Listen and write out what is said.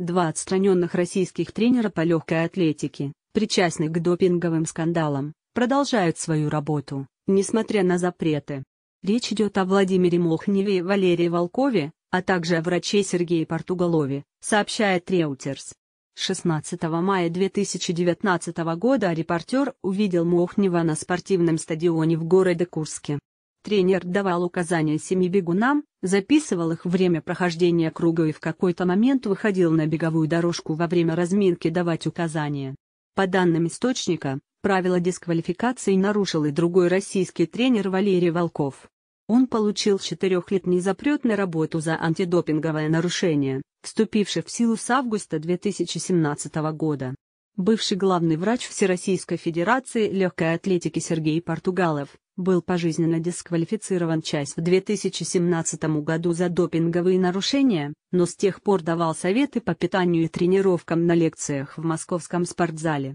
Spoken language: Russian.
Два отстраненных российских тренера по легкой атлетике, причастных к допинговым скандалам, продолжают свою работу, несмотря на запреты. Речь идет о Владимире Мохневе и Валерии Волкове, а также о враче Сергее Португолове, сообщает Реутерс. 16 мая 2019 года репортер увидел Мохнева на спортивном стадионе в городе Курске. Тренер давал указания семи бегунам, записывал их время прохождения круга и в какой-то момент выходил на беговую дорожку во время разминки давать указания. По данным источника, правила дисквалификации нарушил и другой российский тренер Валерий Волков. Он получил четырехлетний запрет на работу за антидопинговое нарушение, вступивший в силу с августа 2017 года. Бывший главный врач Всероссийской Федерации легкой атлетики Сергей Португалов, был пожизненно дисквалифицирован часть в 2017 году за допинговые нарушения, но с тех пор давал советы по питанию и тренировкам на лекциях в московском спортзале.